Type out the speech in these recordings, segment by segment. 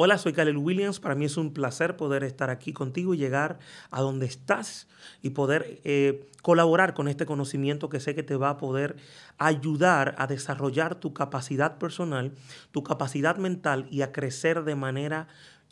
Hola, soy caleb Williams. Para mí es un placer poder estar aquí contigo y llegar a donde estás y poder eh, colaborar con este conocimiento que sé que te va a poder ayudar a desarrollar tu capacidad personal, tu capacidad mental y a crecer de manera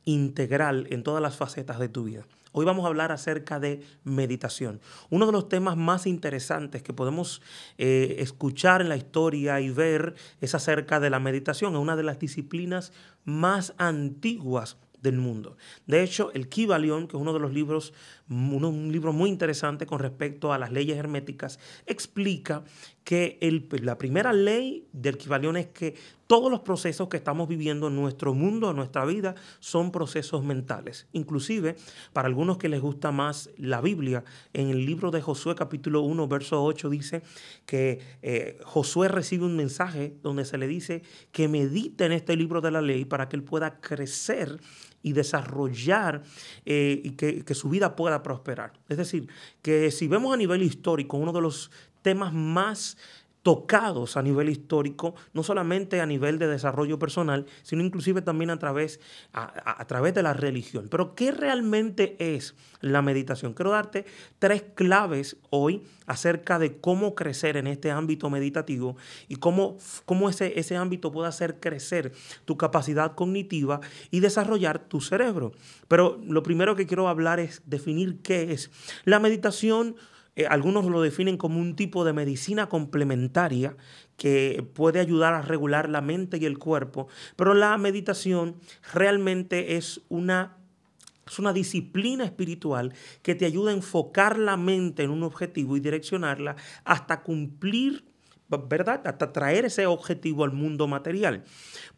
integral en todas las facetas de tu vida. Hoy vamos a hablar acerca de meditación. Uno de los temas más interesantes que podemos eh, escuchar en la historia y ver es acerca de la meditación, es una de las disciplinas más antiguas del mundo. De hecho, el Kibalión, que es uno de los libros un, libro muy interesante con respecto a las leyes herméticas, explica que la primera ley del Kibalión es que todos los procesos que estamos viviendo en nuestro mundo, en nuestra vida, son procesos mentales. Inclusive, para algunos que les gusta más la Biblia, en el libro de Josué capítulo 1, verso 8 dice que eh, Josué recibe un mensaje donde se le dice que medite en este libro de la ley para que él pueda crecer y desarrollar eh, y que, que su vida pueda prosperar. Es decir, que si vemos a nivel histórico uno de los temas más tocados a nivel histórico, no solamente a nivel de desarrollo personal, sino inclusive también a través, a, través de la religión. Pero ¿qué realmente es la meditación? Quiero darte tres claves hoy acerca de cómo crecer en este ámbito meditativo y cómo, ese, ese ámbito puede hacer crecer tu capacidad cognitiva y desarrollar tu cerebro. Pero lo primero que quiero hablar es definir qué es. La meditación eh, algunos lo definen como un tipo de medicina complementaria que puede ayudar a regular la mente y el cuerpo, pero la meditación realmente es una es una disciplina espiritual que te ayuda a enfocar la mente en un objetivo y direccionarla hasta cumplir, ¿verdad? Hasta traer ese objetivo al mundo material.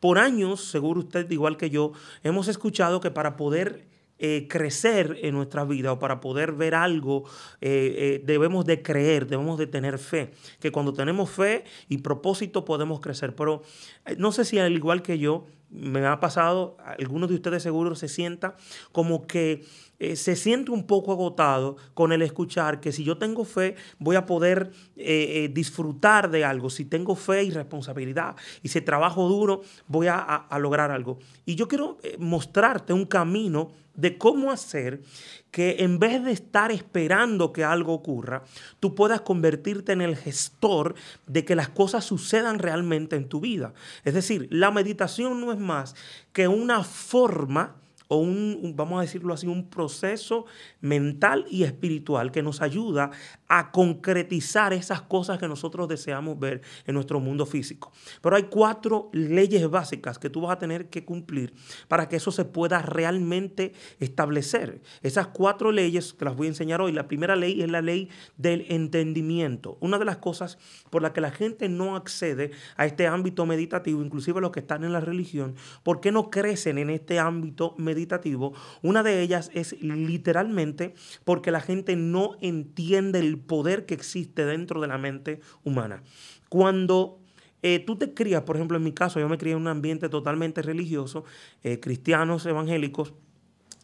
Por años, seguro usted, igual que yo, hemos escuchado que para poder eh, crecer en nuestra vida o para poder ver algo, eh, eh, debemos de creer, debemos de tener fe. Que cuando tenemos fe y propósito podemos crecer. Pero no sé si al igual que yo, me ha pasado, algunos de ustedes seguro se sienta como que eh, se siente un poco agotado con el escuchar que si yo tengo fe voy a poder eh, eh, disfrutar de algo, si tengo fe y responsabilidad y si trabajo duro voy a, a lograr algo. Y yo quiero mostrarte un camino de cómo hacer que en vez de estar esperando que algo ocurra, tú puedas convertirte en el gestor de que las cosas sucedan realmente en tu vida. Es decir, la meditación no es más que una forma o un, vamos a decirlo así, un proceso mental y espiritual que nos ayuda a concretizar esas cosas que nosotros deseamos ver en nuestro mundo físico. Pero hay cuatro leyes básicas que tú vas a tener que cumplir para que eso se pueda realmente establecer. Esas cuatro leyes que las voy a enseñar hoy. La primera ley es la ley del entendimiento. Una de las cosas por la que la gente no accede a este ámbito meditativo, inclusive los que están en la religión, ¿por qué no crecen en este ámbito meditativo? meditativo. Una de ellas es literalmente porque la gente no entiende el poder que existe dentro de la mente humana. Cuando eh, tú te crías, por ejemplo, en mi caso, yo me crié en un ambiente totalmente religioso, eh, cristianos, evangélicos,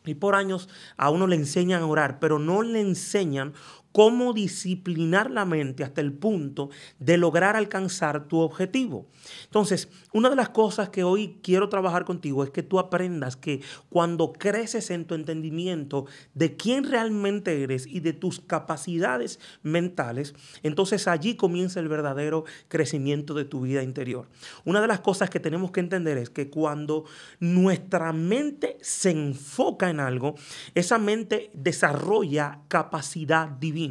y por años a uno le enseñan a orar, pero no le enseñan cómo disciplinar la mente hasta el punto de lograr alcanzar tu objetivo. Entonces, una de las cosas que hoy quiero trabajar contigo es que tú aprendas que cuando creces en tu entendimiento de quién realmente eres y de tus capacidades mentales, entonces allí comienza el verdadero crecimiento de tu vida interior. Una de las cosas que tenemos que entender es que cuando nuestra mente se enfoca en algo, esa mente desarrolla capacidad divina.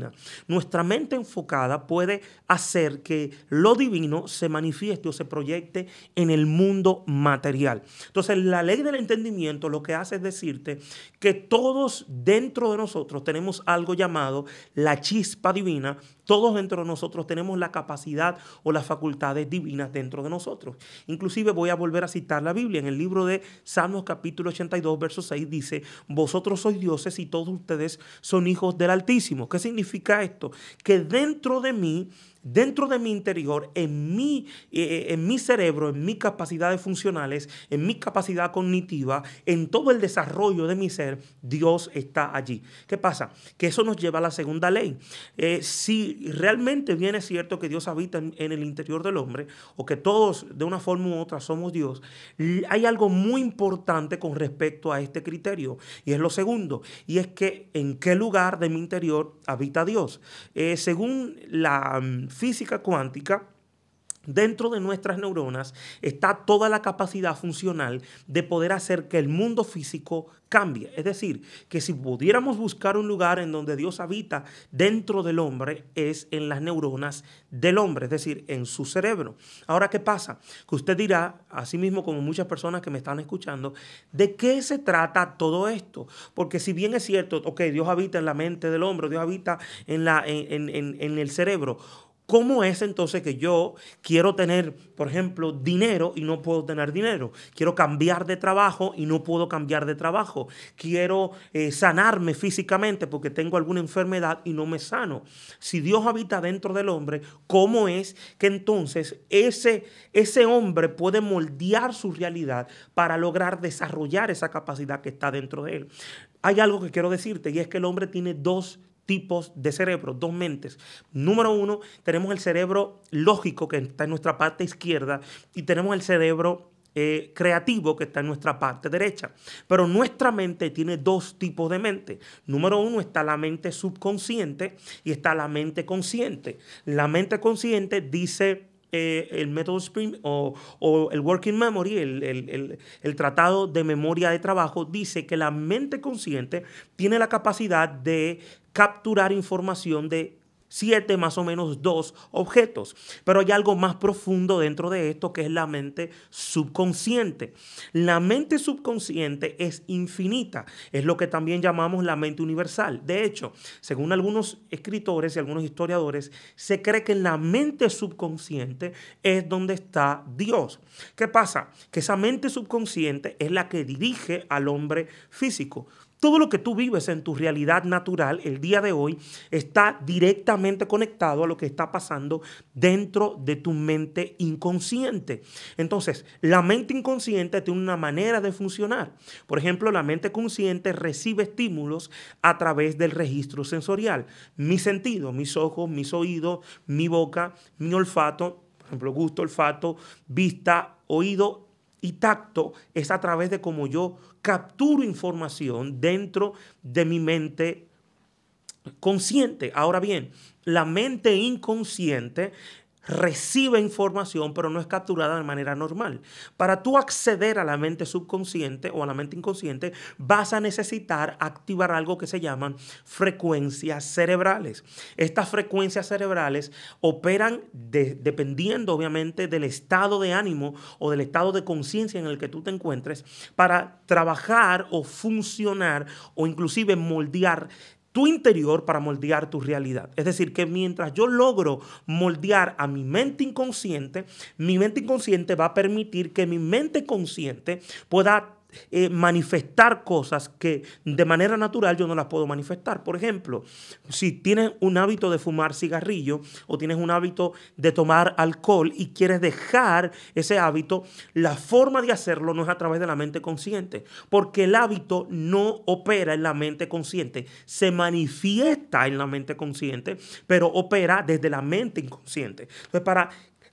Nuestra mente enfocada puede hacer que lo divino se manifieste o se proyecte en el mundo material. Entonces, la ley del entendimiento lo que hace es decirte que todos dentro de nosotros tenemos algo llamado la chispa divina, todos dentro de nosotros tenemos la capacidad o las facultades divinas dentro de nosotros. Inclusive voy a volver a citar la Biblia en el libro de Salmos capítulo 82, verso 6 dice, "Vosotros sois dioses y todos ustedes son hijos del Altísimo." ¿Qué significa? significa esto? Que dentro de mí dentro de mi interior, en mi, eh, eh, en mi cerebro, en mis capacidades funcionales, en mi capacidad cognitiva, en todo el desarrollo de mi ser, Dios está allí. ¿Qué pasa? Que eso nos lleva a la segunda ley. Eh, si realmente viene cierto que Dios habita en, el interior del hombre, o que todos de una forma u otra somos Dios, hay algo muy importante con respecto a este criterio, y es lo segundo, y es que en qué lugar de mi interior habita Dios. según la mm, física cuántica, Dentro de nuestras neuronas está toda la capacidad funcional de poder hacer que el mundo físico cambie. Es decir, que si pudiéramos buscar un lugar en donde Dios habita dentro del hombre, es en las neuronas del hombre, es decir, en su cerebro. Ahora, ¿qué pasa? Que usted dirá, así mismo como muchas personas que me están escuchando, ¿de qué se trata todo esto? Porque si bien es cierto, ok, Dios habita en la mente del hombre, Dios habita en, la, en, en el cerebro, ¿Cómo es entonces que yo quiero tener, por ejemplo, dinero y no puedo tener dinero? Quiero cambiar de trabajo y no puedo cambiar de trabajo. Quiero eh, sanarme físicamente porque tengo alguna enfermedad y no me sano. Si Dios habita dentro del hombre, ¿cómo es que entonces ese, ese hombre puede moldear su realidad para lograr desarrollar esa capacidad que está dentro de él? Hay algo que quiero decirte y es que el hombre tiene dos tipos de cerebro, dos mentes. Número uno, tenemos el cerebro lógico que está en nuestra parte izquierda y tenemos el cerebro eh, creativo que está en nuestra parte derecha. Pero nuestra mente tiene dos tipos de mente. Número uno está la mente subconsciente y está la mente consciente. La mente consciente dice... Eh, el método Spring o, el Working Memory, el, tratado de memoria de trabajo, dice que la mente consciente tiene la capacidad de capturar información de siete más o menos dos objetos. Pero hay algo más profundo dentro de esto que es la mente subconsciente. La mente subconsciente es infinita, es lo que también llamamos la mente universal. De hecho, según algunos escritores y algunos historiadores, se cree que en la mente subconsciente es donde está Dios. ¿Qué pasa? Que esa mente subconsciente es la que dirige al hombre físico. Todo lo que tú vives en tu realidad natural el día de hoy está directamente conectado a lo que está pasando dentro de tu mente inconsciente. Entonces, la mente inconsciente tiene una manera de funcionar. Por ejemplo, la mente consciente recibe estímulos a través del registro sensorial. Mi sentido, mis ojos, mis oídos, mi boca, mi olfato, por ejemplo, gusto, olfato, vista, oído y tacto es a través de cómo yo capturo información dentro de mi mente consciente. Ahora bien, la mente inconsciente recibe información, pero no es capturada de manera normal. Para tú acceder a la mente subconsciente o a la mente inconsciente, vas a necesitar activar algo que se llaman frecuencias cerebrales. Estas frecuencias cerebrales operan dependiendo, obviamente, del estado de ánimo o del estado de conciencia en el que tú te encuentres para trabajar o funcionar o inclusive moldear tu interior para moldear tu realidad. Es decir, que mientras yo logro moldear a mi mente inconsciente, mi mente inconsciente va a permitir que mi mente consciente pueda eh, manifestar cosas que de manera natural yo no las puedo manifestar. Por ejemplo, si tienes un hábito de fumar cigarrillo o tienes un hábito de tomar alcohol y quieres dejar ese hábito, la forma de hacerlo no es a través de la mente consciente, porque el hábito no opera en la mente consciente, se manifiesta en la mente consciente, pero opera desde la mente inconsciente. Entonces, para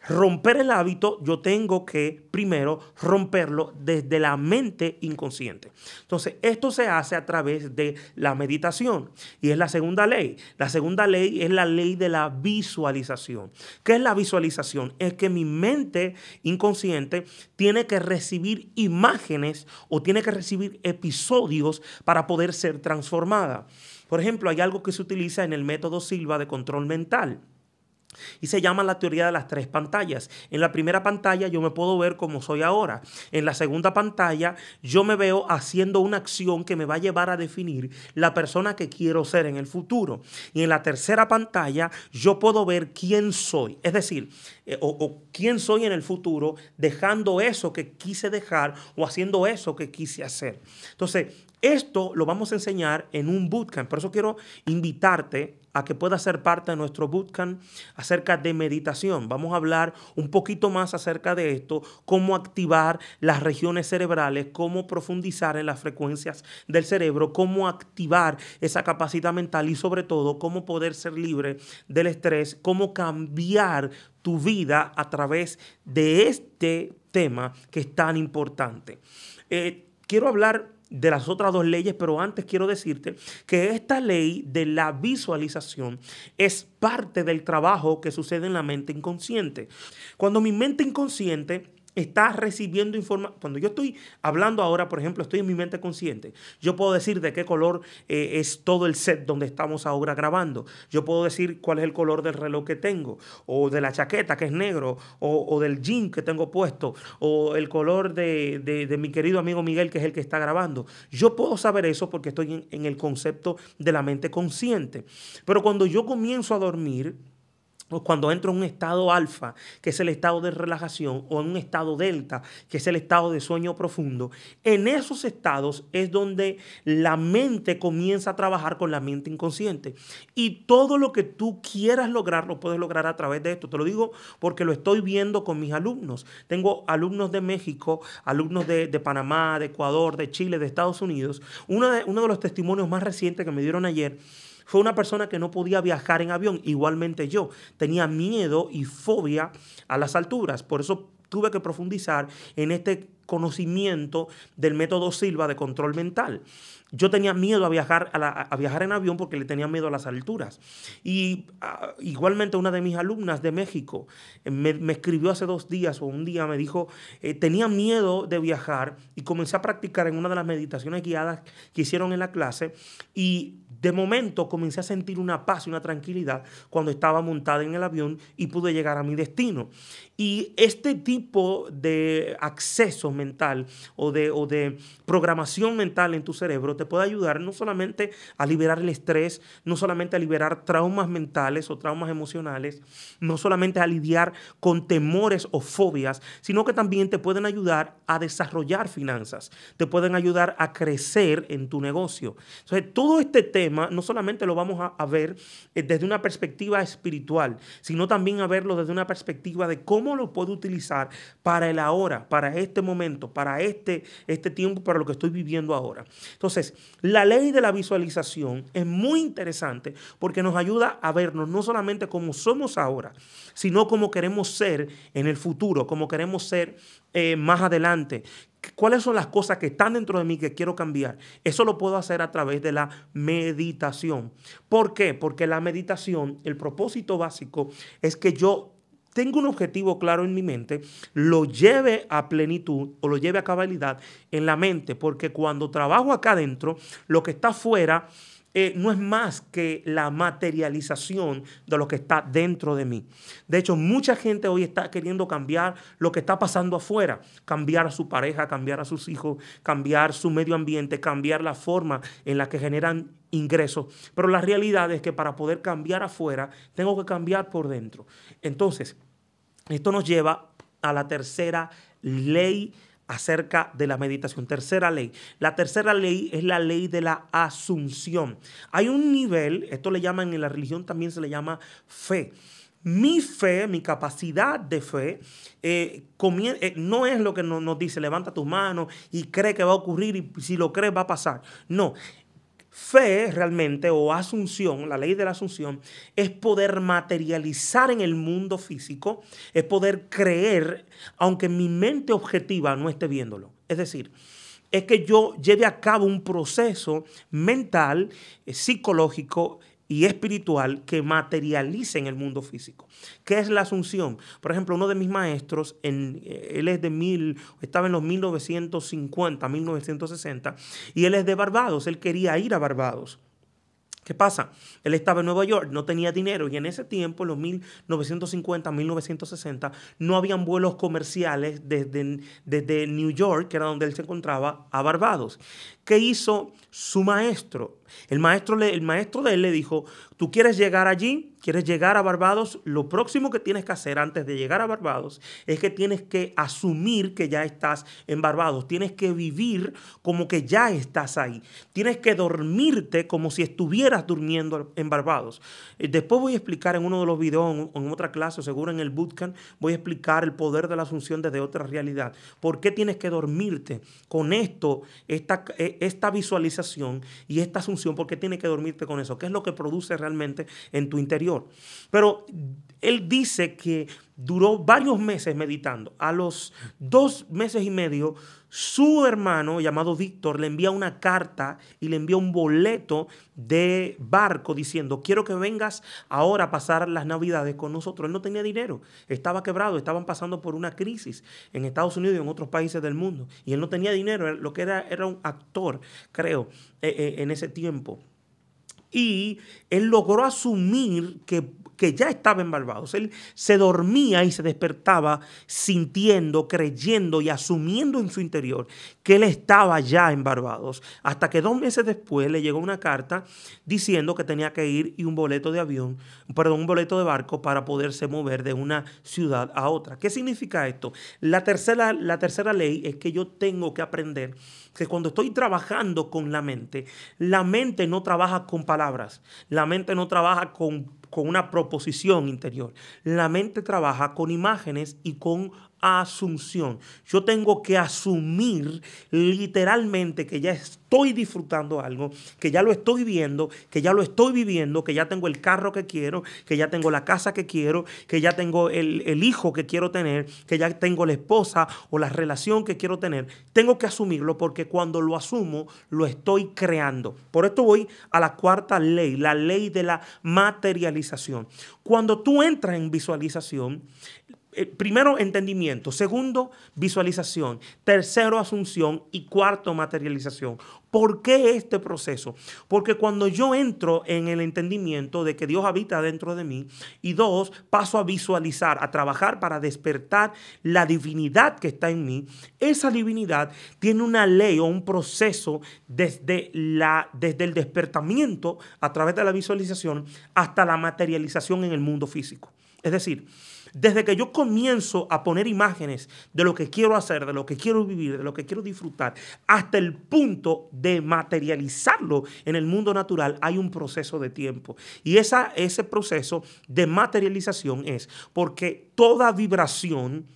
romper el hábito, yo tengo que primero romperlo desde la mente inconsciente. Entonces, esto se hace a través de la meditación y es la segunda ley. La segunda ley es la ley de la visualización. ¿Qué es la visualización? Es que mi mente inconsciente tiene que recibir imágenes o tiene que recibir episodios para poder ser transformada. Por ejemplo, hay algo que se utiliza en el método Silva de control mental. Y se llama la teoría de las tres pantallas. En la primera pantalla yo me puedo ver como soy ahora. En la segunda pantalla yo me veo haciendo una acción que me va a llevar a definir la persona que quiero ser en el futuro. Y en la tercera pantalla yo puedo ver quién soy. Es decir, eh, o, o quién soy en el futuro dejando eso que quise dejar o haciendo eso que quise hacer. Entonces, esto lo vamos a enseñar en un bootcamp. Por eso quiero invitarte a que pueda ser parte de nuestro bootcamp acerca de meditación. Vamos a hablar un poquito más acerca de esto, cómo activar las regiones cerebrales, cómo profundizar en las frecuencias del cerebro, cómo activar esa capacidad mental y sobre todo cómo poder ser libre del estrés, cómo cambiar tu vida a través de este tema que es tan importante. Eh, quiero hablar de las otras dos leyes, pero antes quiero decirte que esta ley de la visualización es parte del trabajo que sucede en la mente inconsciente. Cuando mi mente inconsciente está recibiendo información. Cuando yo estoy hablando ahora, por ejemplo, estoy en mi mente consciente. Yo puedo decir de qué color eh, es todo el set donde estamos ahora grabando. Yo puedo decir cuál es el color del reloj que tengo, o de la chaqueta que es negro, o, del jean que tengo puesto, o el color de, mi querido amigo Miguel, que es el que está grabando. Yo puedo saber eso porque estoy en el concepto de la mente consciente. Pero cuando yo comienzo a dormir, cuando entro en un estado alfa, que es el estado de relajación, o en un estado delta, que es el estado de sueño profundo, en esos estados es donde la mente comienza a trabajar con la mente inconsciente. Y todo lo que tú quieras lograr, lo puedes lograr a través de esto. Te lo digo porque lo estoy viendo con mis alumnos. Tengo alumnos de México, alumnos de, Panamá, de Ecuador, de Chile, de Estados Unidos. de, uno de los testimonios más recientes que me dieron ayer fue una persona que no podía viajar en avión, igualmente yo. Tenía miedo y fobia a las alturas. Por eso tuve que profundizar en este conocimiento del método Silva de control mental. Yo tenía miedo a viajar, a, viajar en avión porque le tenía miedo a las alturas. Y ah, igualmente una de mis alumnas de México eh, me, escribió hace dos días o un día, me dijo, eh, tenía miedo de viajar y comencé a practicar en una de las meditaciones guiadas que hicieron en la clase y de momento comencé a sentir una paz y una tranquilidad cuando estaba montada en el avión y pude llegar a mi destino. Y este tipo de acceso mental o de, o de programación mental en tu cerebro te puede ayudar no solamente a liberar el estrés, no solamente a liberar traumas mentales o traumas emocionales, no solamente a lidiar con temores o fobias, sino que también te pueden ayudar a desarrollar finanzas, te pueden ayudar a crecer en tu negocio. Entonces, todo este tema no solamente lo vamos a, ver eh, desde una perspectiva espiritual, sino también a verlo desde una perspectiva de cómo lo puedo utilizar para el ahora, para este momento, para este, este tiempo, para lo que estoy viviendo ahora. Entonces, la ley de la visualización es muy interesante porque nos ayuda a vernos no solamente como somos ahora, sino como queremos ser en el futuro, como queremos ser eh, más adelante. ¿Cuáles son las cosas que están dentro de mí que quiero cambiar? Eso lo puedo hacer a través de la meditación. ¿Por qué? Porque la meditación, el propósito básico es que yo tengo un objetivo claro en mi mente, lo lleve a plenitud o lo lleve a cabalidad en la mente, porque cuando trabajo acá adentro, lo que está afuera eh, no es más que la materialización de lo que está dentro de mí. De hecho, mucha gente hoy está queriendo cambiar lo que está pasando afuera, cambiar a su pareja, cambiar a sus hijos, cambiar su medio ambiente, cambiar la forma en la que generan ingresos. Pero la realidad es que para poder cambiar afuera, tengo que cambiar por dentro. Entonces, esto nos lleva a la tercera ley acerca de la meditación. Tercera ley. La tercera ley es la ley de la asunción. Hay un nivel, esto le llaman en la religión también se le llama fe mi fe, mi capacidad de fe, eh, eh, no es lo que nos dice, levanta tus manos y cree que va a ocurrir y si lo crees va a pasar. No, Fe realmente o asunción, la ley de la asunción, es poder materializar en el mundo físico, es poder creer aunque mi mente objetiva no esté viéndolo. Es decir, es que yo lleve a cabo un proceso mental, eh, psicológico y espiritual que materialice en el mundo físico. ¿Qué es la asunción? Por ejemplo, uno de mis maestros, en, eh, él es de mil, estaba en los 1950, 1960, y él es de Barbados, él quería ir a Barbados. ¿Qué pasa? Él estaba en Nueva York, no tenía dinero y en ese tiempo, en los 1950, 1960, no habían vuelos comerciales desde, desde New York, que era donde él se encontraba, a Barbados. ¿Qué hizo su maestro? El maestro, el maestro de él le dijo, tú quieres llegar allí, quieres llegar a Barbados, lo próximo que tienes que hacer antes de llegar a Barbados es que tienes que asumir que ya estás en Barbados, tienes que vivir como que ya estás ahí, tienes que dormirte como si estuvieras durmiendo en Barbados. Eh, después voy a explicar en uno de los videos, en otra clase, seguro en el bootcamp, voy a explicar el poder de la asunción desde otra realidad. ¿Por qué tienes que dormirte? Con esto, esta, e, esta visualización y esta asunción porque tiene que dormirte con eso? ¿Qué es lo que produce realmente en tu interior? Pero él dice que duró varios meses meditando. A los dos meses y medio, su hermano, llamado Víctor, le envía una carta y le envía un boleto de barco diciendo, quiero que vengas ahora a pasar las navidades con nosotros. Él no tenía dinero, estaba quebrado, estaban pasando por una crisis en Estados Unidos y en otros países del mundo. Y él no tenía dinero, lo que era era un actor, creo, eh, eh, en ese tiempo. Y él logró asumir que que ya estaba en Barbados. Él se dormía y se despertaba sintiendo, creyendo y asumiendo en su interior que él estaba ya en Barbados. Hasta que dos meses después le llegó una carta diciendo que tenía que ir y un boleto de avión, perdón, un boleto de barco para poderse mover de una ciudad a otra. ¿Qué significa esto? La tercera, la tercera ley es que yo tengo que aprender que cuando estoy trabajando con la mente, la mente no trabaja con palabras, la mente no trabaja con con una proposición interior. La mente trabaja con imágenes y con asunción. Yo tengo que asumir literalmente que ya estoy disfrutando algo, que ya lo estoy viendo, que ya lo estoy viviendo, que ya tengo el carro que quiero, que ya tengo la casa que quiero, que ya tengo el, el hijo que quiero tener, que ya tengo la esposa o la relación que quiero tener. Tengo que asumirlo porque cuando lo asumo, lo estoy creando. Por esto voy a la cuarta ley, la ley de la materialización. Cuando tú entras en visualización, eh, primero, entendimiento. Segundo, visualización. Tercero, asunción. Y cuarto, materialización. ¿Por qué este proceso? Porque cuando yo entro en el entendimiento de que Dios habita dentro de mí, y dos, paso a visualizar, a trabajar para despertar la divinidad que está en mí, esa divinidad tiene una ley o un proceso desde, la, desde el despertamiento a través de la visualización hasta la materialización en el mundo físico. Es decir, desde que yo comienzo a poner imágenes de lo que quiero hacer, de lo que quiero vivir, de lo que quiero disfrutar, hasta el punto de materializarlo en el mundo natural, hay un proceso de tiempo. Y ese proceso de materialización es porque toda vibración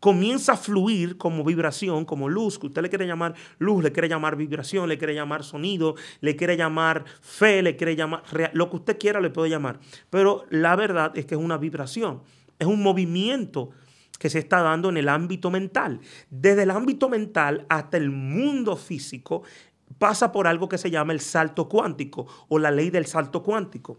comienza a fluir como vibración, como luz, que usted le quiere llamar luz, le quiere llamar vibración, le quiere llamar sonido, le quiere llamar fe, le quiere llamar, lo que usted quiera le puede llamar. Pero la verdad es que es una vibración es un movimiento que se está dando en el ámbito mental. Desde el ámbito mental hasta el mundo físico pasa por algo que se llama el salto cuántico o la ley del salto cuántico.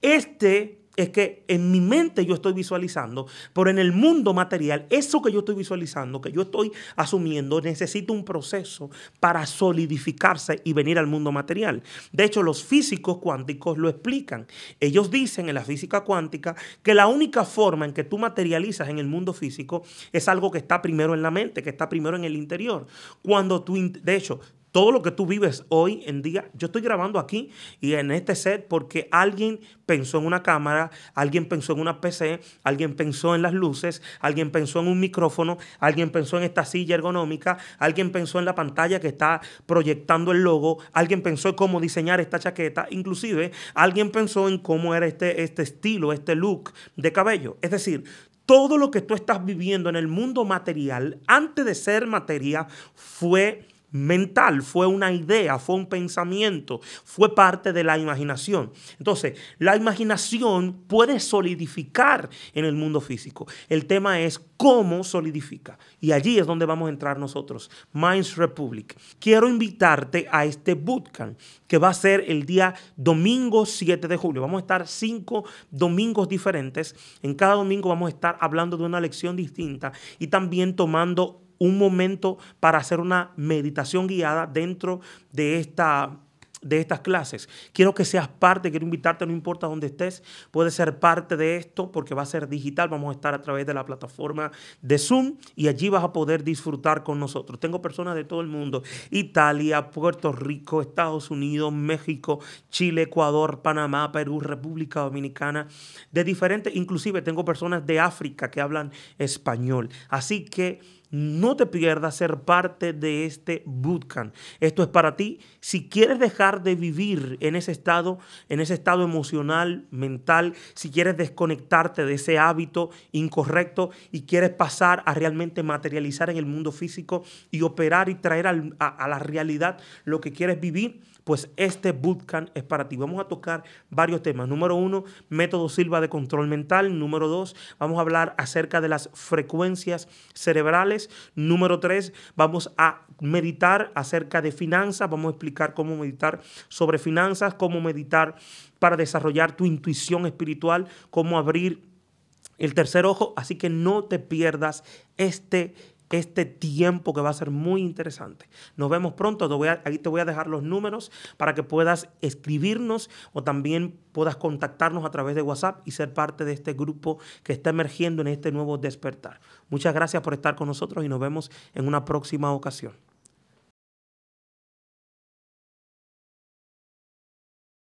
Este es que en mi mente yo estoy visualizando, pero en el mundo material, eso que yo estoy visualizando, que yo estoy asumiendo, necesita un proceso para solidificarse y venir al mundo material. De hecho, los físicos cuánticos lo explican. Ellos dicen en la física cuántica que la única forma en que tú materializas en el mundo físico es algo que está primero en la mente, que está primero en el interior. Cuando tú, de hecho, todo lo que tú vives hoy en día, yo estoy grabando aquí y en este set porque alguien pensó en una cámara, alguien pensó en una PC, alguien pensó en las luces, alguien pensó en un micrófono, alguien pensó en esta silla ergonómica, alguien pensó en la pantalla que está proyectando el logo, alguien pensó en cómo diseñar esta chaqueta, inclusive alguien pensó en cómo era este, este estilo, este look de cabello. Es decir, todo lo que tú estás viviendo en el mundo material, antes de ser materia, fue mental, fue una idea, fue un pensamiento, fue parte de la imaginación. Entonces, la imaginación puede solidificar en el mundo físico. El tema es cómo solidifica. Y allí es donde vamos a entrar nosotros, Minds Republic. Quiero invitarte a este bootcamp que va a ser el día domingo 7 de julio. Vamos a estar cinco domingos diferentes. En cada domingo vamos a estar hablando de una lección distinta y también tomando un momento para hacer una meditación guiada dentro de esta de estas clases. Quiero que seas parte, quiero invitarte, no importa dónde estés, puedes ser parte de esto porque va a ser digital, vamos a estar a través de la plataforma de Zoom y allí vas a poder disfrutar con nosotros. Tengo personas de todo el mundo, Italia, Puerto Rico, Estados Unidos, México, Chile, Ecuador, Panamá, Perú, República Dominicana, de diferentes, inclusive tengo personas de África que hablan español. Así que no te pierdas ser parte de este bootcamp. Esto es para ti. Si quieres dejar de vivir en ese estado, en ese estado emocional, mental, si quieres desconectarte de ese hábito incorrecto y quieres pasar a realmente materializar en el mundo físico y operar y traer a, la realidad lo que quieres vivir, pues este bootcamp es para ti. Vamos a tocar varios temas. Número uno, método Silva de control mental. Número dos, vamos a hablar acerca de las frecuencias cerebrales. Número tres, vamos a meditar acerca de finanzas. Vamos a explicar cómo meditar sobre finanzas, cómo meditar para desarrollar tu intuición espiritual, cómo abrir el tercer ojo. Así que no te pierdas este este tiempo que va a ser muy interesante. Nos vemos pronto. Te ahí te voy a dejar los números para que puedas escribirnos o también puedas contactarnos a través de WhatsApp y ser parte de este grupo que está emergiendo en este nuevo despertar. Muchas gracias por estar con nosotros y nos vemos en una próxima ocasión.